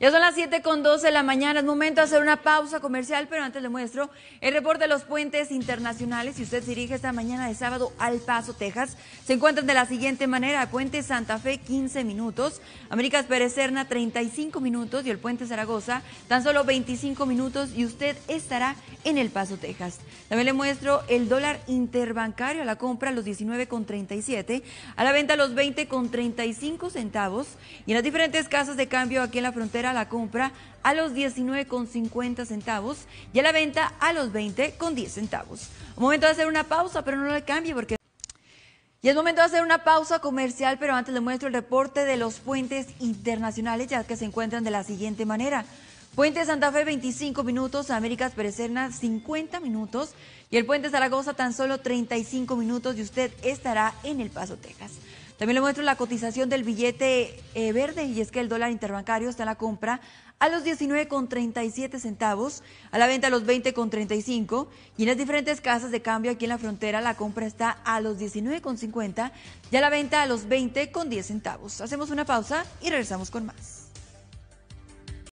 Ya son las 7 con 12 de la mañana, es momento de hacer una pausa comercial, pero antes le muestro el reporte de los puentes internacionales. Si usted se dirige esta mañana de sábado al Paso, Texas, se encuentran de la siguiente manera: Puente Santa Fe, 15 minutos, Américas Pérez Serna, 35 minutos, y el Puente Zaragoza, tan solo 25 minutos, y usted estará en El Paso, Texas. También le muestro el dólar interbancario a la compra a los 19,37, a la venta a los 20,35 centavos y en las diferentes casas de cambio aquí en la frontera a la compra a los 19,50 centavos y a la venta a los 20,10 centavos. Un momento de hacer una pausa, pero no le cambie porque... Y es momento de hacer una pausa comercial, pero antes le muestro el reporte de los puentes internacionales, ya que se encuentran de la siguiente manera. Puente Santa Fe 25 minutos, Américas Perecerna 50 minutos y el Puente Zaragoza tan solo 35 minutos y usted estará en El Paso, Texas. También le muestro la cotización del billete eh, verde y es que el dólar interbancario está en la compra a los 19,37 centavos, a la venta a los 20,35 y en las diferentes casas de cambio aquí en la frontera la compra está a los 19,50 y a la venta a los 20,10 centavos. Hacemos una pausa y regresamos con más.